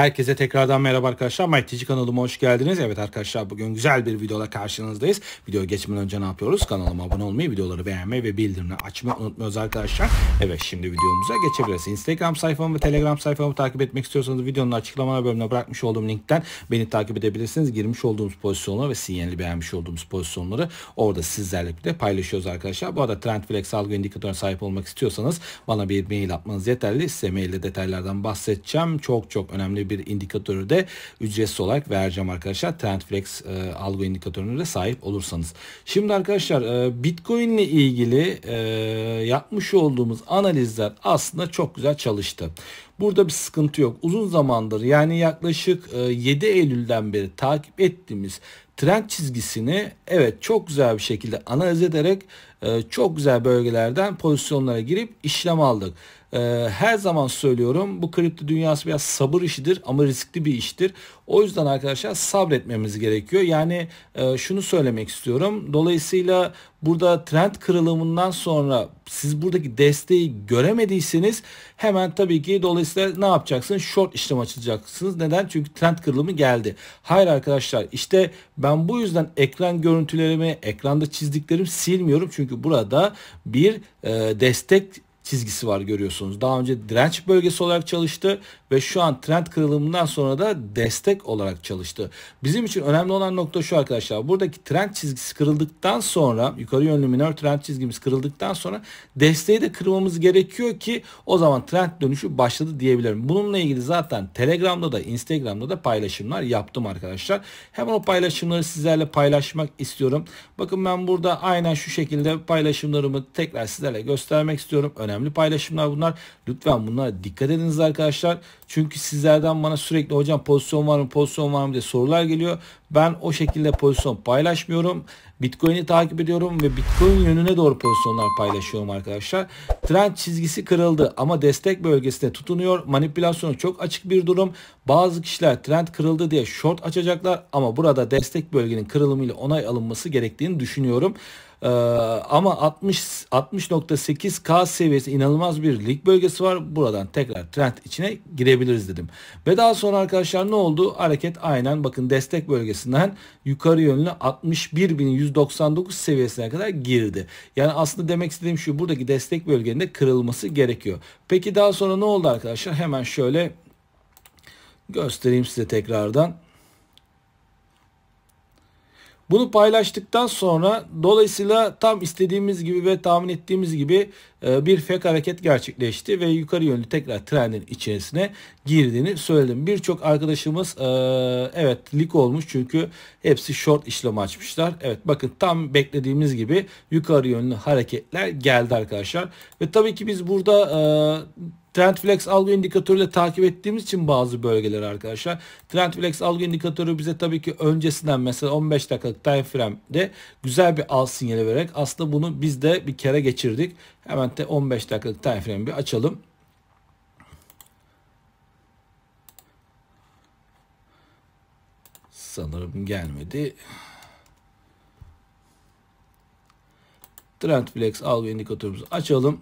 Herkese tekrardan merhaba arkadaşlar. MyTG kanalıma hoş geldiniz. Evet arkadaşlar bugün güzel bir videoda karşınızdayız. Videoya geçmeden önce ne yapıyoruz? Kanalıma abone olmayı, videoları beğenmeyi ve bildirimleri açmayı unutmuyoruz arkadaşlar. Evet şimdi videomuza geçebiliriz. Instagram sayfamı ve Telegram sayfamı takip etmek istiyorsanız videonun açıklamalar bölümüne bırakmış olduğum linkten beni takip edebilirsiniz. Girmiş olduğumuz pozisyonları ve sinyali beğenmiş olduğumuz pozisyonları orada sizlerle bir de paylaşıyoruz arkadaşlar. Bu arada Trendflex algı indikatörüne sahip olmak istiyorsanız bana bir mail atmanız yeterli. Size mailde detaylardan bahsedeceğim. Çok çok önemli bir indikatörü de ücretsiz olarak vereceğim arkadaşlar. Trendflex e, algo indikatörüne de sahip olursanız. Şimdi arkadaşlar e, Bitcoin ile ilgili e, yapmış olduğumuz analizler aslında çok güzel çalıştı. Burada bir sıkıntı yok. Uzun zamandır yani yaklaşık 7 e, Eylül'den beri takip ettiğimiz trend çizgisini evet çok güzel bir şekilde analiz ederek e, çok güzel bölgelerden pozisyonlara girip işlem aldık. E, her zaman söylüyorum bu kripto dünyası biraz sabır işidir ama riskli bir iştir. O yüzden arkadaşlar sabretmemiz gerekiyor. Yani e, şunu söylemek istiyorum. Dolayısıyla burada trend kırılımından sonra siz buradaki desteği göremediyseniz hemen tabii ki dolayısıyla ne yapacaksınız? Short işlem açacaksınız. Neden? Çünkü trend kırılımı geldi. Hayır arkadaşlar işte ben bu yüzden ekran görüntülerimi, ekranda çizdiklerimi silmiyorum. Çünkü burada bir e, destek çizgisi var görüyorsunuz. Daha önce direnç bölgesi olarak çalıştı ve şu an trend kırılımından sonra da destek olarak çalıştı. Bizim için önemli olan nokta şu arkadaşlar. Buradaki trend çizgisi kırıldıktan sonra yukarı yönlü minor trend çizgimiz kırıldıktan sonra desteği de kırmamız gerekiyor ki o zaman trend dönüşü başladı diyebilirim. Bununla ilgili zaten Telegram'da da Instagram'da da paylaşımlar yaptım arkadaşlar. Hemen o paylaşımları sizlerle paylaşmak istiyorum. Bakın ben burada aynen şu şekilde paylaşımlarımı tekrar sizlerle göstermek istiyorum. Önemli paylaşımlar bunlar. Lütfen bunlara dikkat ediniz arkadaşlar. Çünkü sizlerden bana sürekli hocam pozisyon var mı pozisyon var mı diye sorular geliyor. Ben o şekilde pozisyon paylaşmıyorum. Bitcoin'i takip ediyorum ve Bitcoin yönüne doğru pozisyonlar paylaşıyorum arkadaşlar. Trend çizgisi kırıldı ama destek bölgesinde tutunuyor. Manipülasyonu çok açık bir durum. Bazı kişiler trend kırıldı diye short açacaklar ama burada destek bölgenin kırılımıyla onay alınması gerektiğini düşünüyorum. Ee, ama 60 60.8K seviyesi inanılmaz bir lig bölgesi var. Buradan tekrar trend içine girebiliriz dedim. Ve daha sonra arkadaşlar ne oldu? Hareket aynen bakın destek bölgesinden yukarı yönlü 61.199 seviyesine kadar girdi. Yani aslında demek istediğim şu buradaki destek bölgenin de kırılması gerekiyor. Peki daha sonra ne oldu arkadaşlar? Hemen şöyle göstereyim size tekrardan. Bunu paylaştıktan sonra dolayısıyla tam istediğimiz gibi ve tahmin ettiğimiz gibi e, bir fake hareket gerçekleşti ve yukarı yönlü tekrar trendin içerisine girdiğini söyledim. Birçok arkadaşımız e, evet lik olmuş çünkü hepsi short işlem açmışlar. Evet bakın tam beklediğimiz gibi yukarı yönlü hareketler geldi arkadaşlar. Ve tabii ki biz burada e, Trend Flex algı indikatörüyle takip ettiğimiz için bazı bölgeler arkadaşlar. Trend Flex algı indikatörü bize tabii ki öncesinden mesela 15 dakikalık time frame'de güzel bir al sinyali vererek aslında bunu biz de bir kere geçirdik. Hemen de 15 dakikalık time frame'i bir açalım. Sanırım gelmedi. Trend Flex algı indikatörümüzü açalım.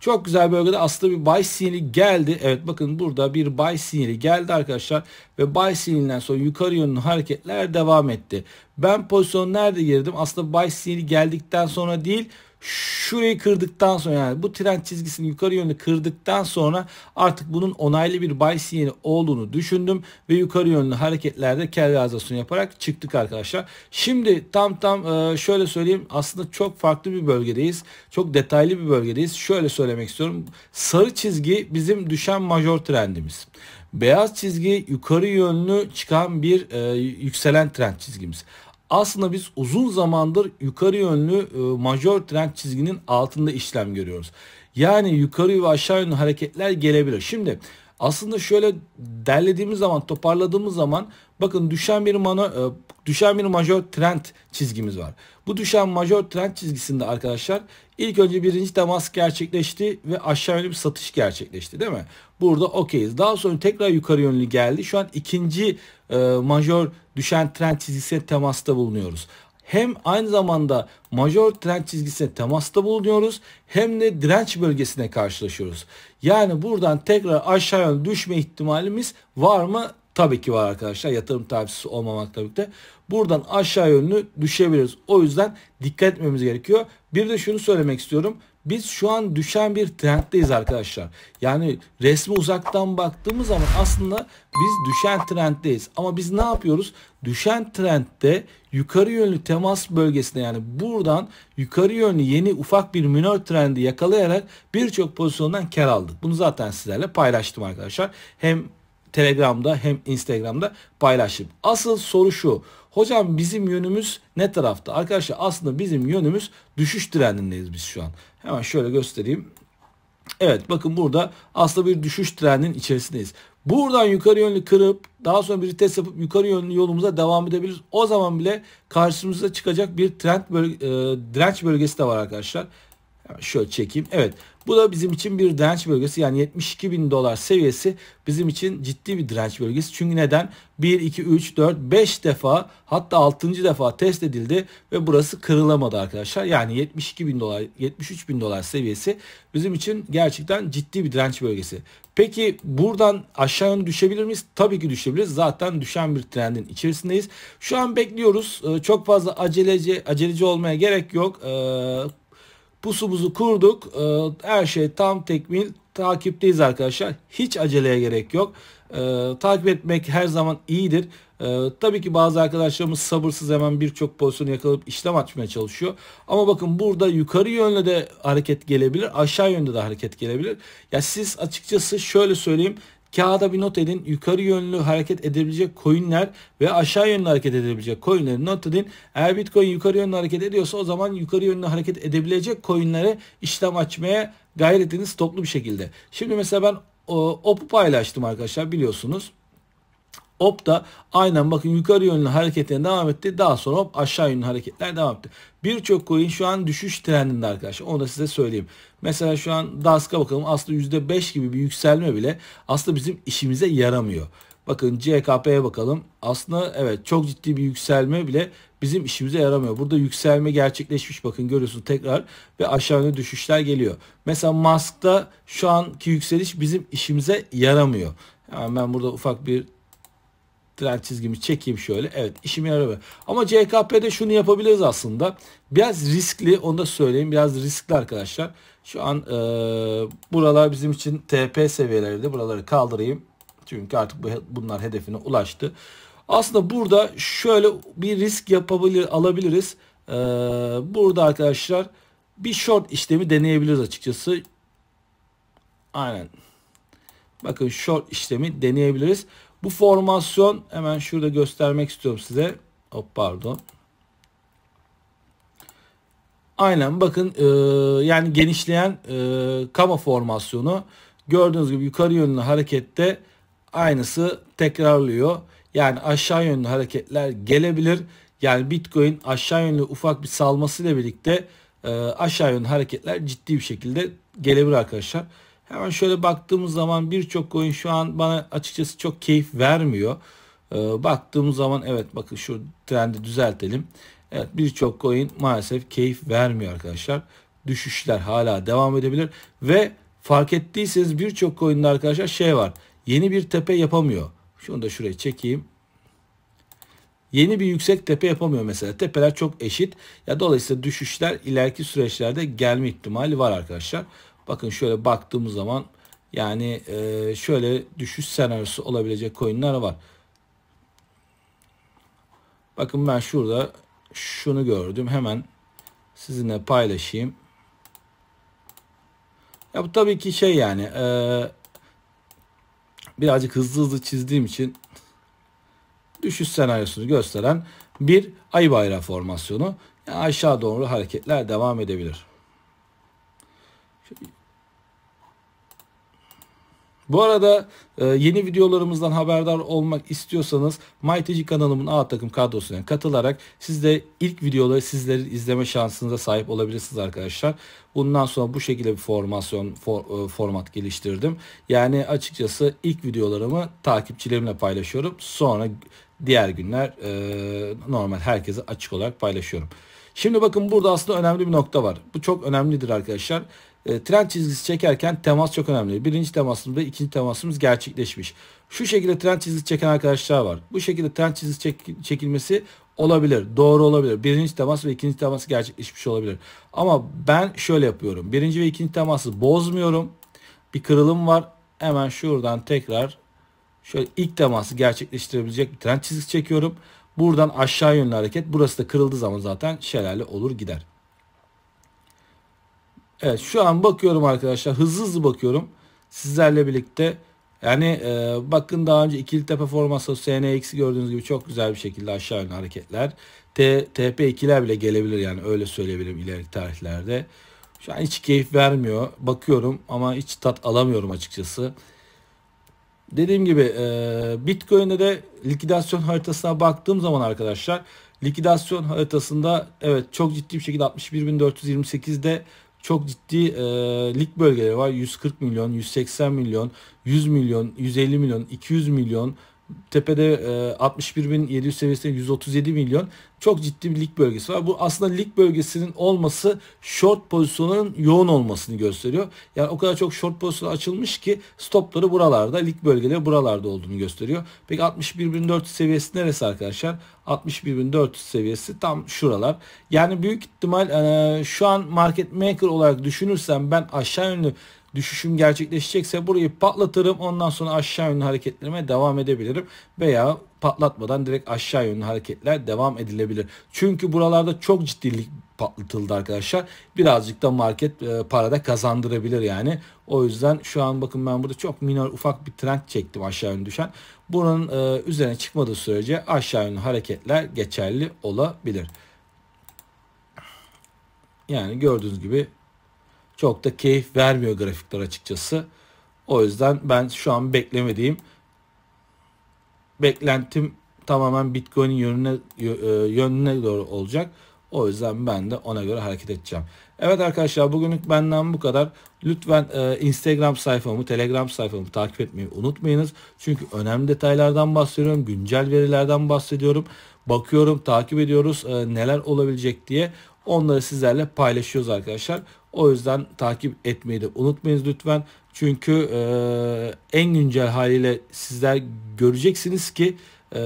Çok güzel bölgede aslında bir buy sinyali geldi. Evet bakın burada bir buy sinyali geldi arkadaşlar. Ve buy sinyalinden sonra yukarı yönlü hareketler devam etti. Ben pozisyon nerede girdim? Aslında buy sinyali geldikten sonra değil şurayı kırdıktan sonra yani bu trend çizgisini yukarı yönlü kırdıktan sonra artık bunun onaylı bir buy sinyali olduğunu düşündüm ve yukarı yönlü hareketlerde kar realizasyonu yaparak çıktık arkadaşlar. Şimdi tam tam e, şöyle söyleyeyim aslında çok farklı bir bölgedeyiz. Çok detaylı bir bölgedeyiz. Şöyle söylemek istiyorum. Sarı çizgi bizim düşen major trendimiz. Beyaz çizgi yukarı yönlü çıkan bir e, yükselen trend çizgimiz aslında biz uzun zamandır yukarı yönlü e, majör trend çizginin altında işlem görüyoruz. Yani yukarı ve aşağı yönlü hareketler gelebilir. Şimdi aslında şöyle derlediğimiz zaman, toparladığımız zaman bakın düşen bir mano, e, düşen bir majör trend çizgimiz var. Bu düşen majör trend çizgisinde arkadaşlar ilk önce birinci temas gerçekleşti ve aşağı yönlü bir satış gerçekleşti değil mi? Burada okeyiz. Daha sonra tekrar yukarı yönlü geldi. Şu an ikinci e, majör düşen trend çizgisine temasta bulunuyoruz. Hem aynı zamanda major trend çizgisine temasta bulunuyoruz hem de direnç bölgesine karşılaşıyoruz. Yani buradan tekrar aşağı yönlü düşme ihtimalimiz var mı? Tabii ki var arkadaşlar yatırım tavsiyesi olmamak olmamakla de. Buradan aşağı yönlü düşebiliriz. O yüzden dikkat etmemiz gerekiyor. Bir de şunu söylemek istiyorum. Biz şu an düşen bir trenddeyiz arkadaşlar. Yani resmi uzaktan baktığımız zaman aslında biz düşen trenddeyiz. Ama biz ne yapıyoruz? Düşen trendde yukarı yönlü temas bölgesine yani buradan yukarı yönlü yeni ufak bir minor trendi yakalayarak birçok pozisyondan kar aldık. Bunu zaten sizlerle paylaştım arkadaşlar. Hem Telegram'da hem Instagram'da paylaştım. Asıl soru şu. Hocam bizim yönümüz ne tarafta? Arkadaşlar aslında bizim yönümüz düşüş trendindeyiz biz şu an. Hemen şöyle göstereyim. Evet bakın burada aslında bir düşüş trendinin içerisindeyiz. Buradan yukarı yönlü kırıp daha sonra bir test yapıp yukarı yönlü yolumuza devam edebiliriz. O zaman bile karşımıza çıkacak bir trend bölge, e, direnç bölgesi de var arkadaşlar. Şöyle çekeyim. Evet bu da bizim için bir direnç bölgesi yani 72 bin dolar seviyesi bizim için ciddi bir direnç bölgesi. Çünkü neden? 1, 2, 3, 4, 5 defa hatta 6. defa test edildi ve burası kırılamadı arkadaşlar. Yani 72 bin dolar, 73 bin dolar seviyesi bizim için gerçekten ciddi bir direnç bölgesi. Peki buradan aşağı düşebilir miyiz? Tabii ki düşebiliriz. Zaten düşen bir trendin içerisindeyiz. Şu an bekliyoruz. Ee, çok fazla aceleci aceleci olmaya gerek yok. Ee, Pusumuzu kurduk. E, her şey tam tekmil. Takipteyiz arkadaşlar. Hiç aceleye gerek yok. E, takip etmek her zaman iyidir. Ee, tabii ki bazı arkadaşlarımız sabırsız hemen birçok pozisyon yakalayıp işlem açmaya çalışıyor. Ama bakın burada yukarı yönde de hareket gelebilir. Aşağı yönde de hareket gelebilir. Ya siz açıkçası şöyle söyleyeyim. Kağıda bir not edin. Yukarı yönlü hareket edebilecek coinler ve aşağı yönlü hareket edebilecek coinleri not edin. Eğer Bitcoin yukarı yönlü hareket ediyorsa o zaman yukarı yönlü hareket edebilecek coinlere işlem açmaya gayret ediniz toplu bir şekilde. Şimdi mesela ben OP'u paylaştım arkadaşlar biliyorsunuz. Hop da aynen bakın yukarı yönlü hareketlerine devam etti. Daha sonra hop aşağı yönlü hareketler devam etti. Birçok coin şu an düşüş trendinde arkadaşlar. Onu da size söyleyeyim. Mesela şu an DASK'a bakalım. Aslında %5 gibi bir yükselme bile aslında bizim işimize yaramıyor. Bakın CKP'ye bakalım. Aslında evet çok ciddi bir yükselme bile bizim işimize yaramıyor. Burada yükselme gerçekleşmiş bakın görüyorsunuz tekrar ve aşağı yönlü düşüşler geliyor. Mesela Musk'ta şu anki yükseliş bizim işimize yaramıyor. Yani ben burada ufak bir trend çizgimi çekeyim şöyle. Evet işime yarıyor. Ama CKP'de şunu yapabiliriz aslında. Biraz riskli onu da söyleyeyim. Biraz riskli arkadaşlar. Şu an e, buralar bizim için TP seviyelerinde. Buraları kaldırayım. Çünkü artık bu, bunlar hedefine ulaştı. Aslında burada şöyle bir risk yapabilir alabiliriz. Ee, burada arkadaşlar bir short işlemi deneyebiliriz açıkçası. Aynen. Bakın short işlemi deneyebiliriz. Bu formasyon hemen şurada göstermek istiyorum size. Hop oh, pardon. Aynen bakın e, yani genişleyen e, kama formasyonu gördüğünüz gibi yukarı yönlü harekette aynısı tekrarlıyor. Yani aşağı yönlü hareketler gelebilir. Yani Bitcoin aşağı yönlü ufak bir salmasıyla birlikte e, aşağı yönlü hareketler ciddi bir şekilde gelebilir arkadaşlar. Hemen şöyle baktığımız zaman birçok coin şu an bana açıkçası çok keyif vermiyor. Ee, baktığımız zaman evet bakın şu trendi düzeltelim. Evet birçok coin maalesef keyif vermiyor arkadaşlar. Düşüşler hala devam edebilir ve fark ettiyseniz birçok coin'de arkadaşlar şey var. Yeni bir tepe yapamıyor. Şunu da şuraya çekeyim. Yeni bir yüksek tepe yapamıyor mesela. Tepeler çok eşit. Ya dolayısıyla düşüşler ileriki süreçlerde gelme ihtimali var arkadaşlar. Bakın şöyle baktığımız zaman yani e, şöyle düşüş senaryosu olabilecek coinler var. Bakın ben şurada şunu gördüm. Hemen sizinle paylaşayım. Ya bu tabii ki şey yani e, birazcık hızlı hızlı çizdiğim için düşüş senaryosunu gösteren bir ay bayrağı formasyonu. Yani aşağı doğru hareketler devam edebilir. Bu arada e, yeni videolarımızdan haberdar olmak istiyorsanız MyTG kanalımın A takım kadrosuna katılarak siz de ilk videoları sizleri izleme şansınıza sahip olabilirsiniz arkadaşlar. Bundan sonra bu şekilde bir formasyon for, e, format geliştirdim. Yani açıkçası ilk videolarımı takipçilerimle paylaşıyorum. Sonra diğer günler e, normal herkese açık olarak paylaşıyorum. Şimdi bakın burada aslında önemli bir nokta var. Bu çok önemlidir arkadaşlar. E, trend çizgisi çekerken temas çok önemli. Birinci temasımız ve ikinci temasımız gerçekleşmiş. Şu şekilde trend çizgisi çeken arkadaşlar var. Bu şekilde trend çizgisi çek, çekilmesi olabilir. Doğru olabilir. Birinci temas ve ikinci teması gerçekleşmiş olabilir. Ama ben şöyle yapıyorum. Birinci ve ikinci teması bozmuyorum. Bir kırılım var. Hemen şuradan tekrar şöyle ilk teması gerçekleştirebilecek bir trend çizgisi çekiyorum. Buradan aşağı yönlü hareket. Burası da kırıldığı zaman zaten şelale olur gider. Evet şu an bakıyorum arkadaşlar. Hızlı hızlı bakıyorum. Sizlerle birlikte yani e, bakın daha önce ikili tepe forması SNX'i gördüğünüz gibi çok güzel bir şekilde aşağı yönlü hareketler. T, TP2'ler bile gelebilir yani öyle söyleyebilirim ileriki tarihlerde. Şu an hiç keyif vermiyor. Bakıyorum ama hiç tat alamıyorum açıkçası. Dediğim gibi e, Bitcoin'de de likidasyon haritasına baktığım zaman arkadaşlar likidasyon haritasında evet çok ciddi bir şekilde 61.428'de çok ciddi e, lig bölgeleri var. 140 milyon, 180 milyon, 100 milyon, 150 milyon, 200 milyon, tepede e, 61.700 seviyesinde 137 milyon. Çok ciddi bir lig bölgesi var. Bu aslında lig bölgesinin olması short pozisyonların yoğun olmasını gösteriyor. Yani o kadar çok short pozisyon açılmış ki stopları buralarda, lig bölgeleri buralarda olduğunu gösteriyor. Peki 61.400 seviyesi neresi arkadaşlar? 61.400 seviyesi tam şuralar. Yani büyük ihtimal e, şu an market maker olarak düşünürsem ben aşağı yönlü düşüşüm gerçekleşecekse burayı patlatırım. Ondan sonra aşağı yönlü hareketlerime devam edebilirim. Veya patlatmadan direkt aşağı yönlü hareketler devam edilebilir. Çünkü buralarda çok ciddilik patlatıldı arkadaşlar. Birazcık da market e, parada kazandırabilir yani. O yüzden şu an bakın ben burada çok minor ufak bir trend çektim aşağı yönlü düşen. Bunun e, üzerine çıkmadığı sürece aşağı yönlü hareketler geçerli olabilir. Yani gördüğünüz gibi çok da keyif vermiyor grafikler açıkçası. O yüzden ben şu an beklemediğim beklentim tamamen Bitcoin'in yönüne e, yönüne doğru olacak. O yüzden ben de ona göre hareket edeceğim. Evet arkadaşlar bugünlük benden bu kadar. Lütfen e, Instagram sayfamı, Telegram sayfamı takip etmeyi unutmayınız. Çünkü önemli detaylardan bahsediyorum, güncel verilerden bahsediyorum. Bakıyorum, takip ediyoruz e, neler olabilecek diye. Onları sizlerle paylaşıyoruz arkadaşlar. O yüzden takip etmeyi de unutmayınız lütfen. Çünkü e, en güncel haliyle sizler göreceksiniz ki e,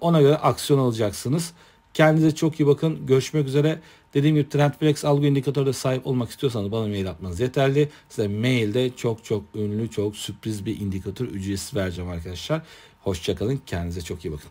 ona göre aksiyon alacaksınız. Kendinize çok iyi bakın. Görüşmek üzere. Dediğim gibi Trendflex algı indikatörü sahip olmak istiyorsanız bana mail atmanız yeterli. Size mailde çok çok ünlü, çok sürpriz bir indikatör ücretsiz vereceğim arkadaşlar. Hoşçakalın. Kendinize çok iyi bakın.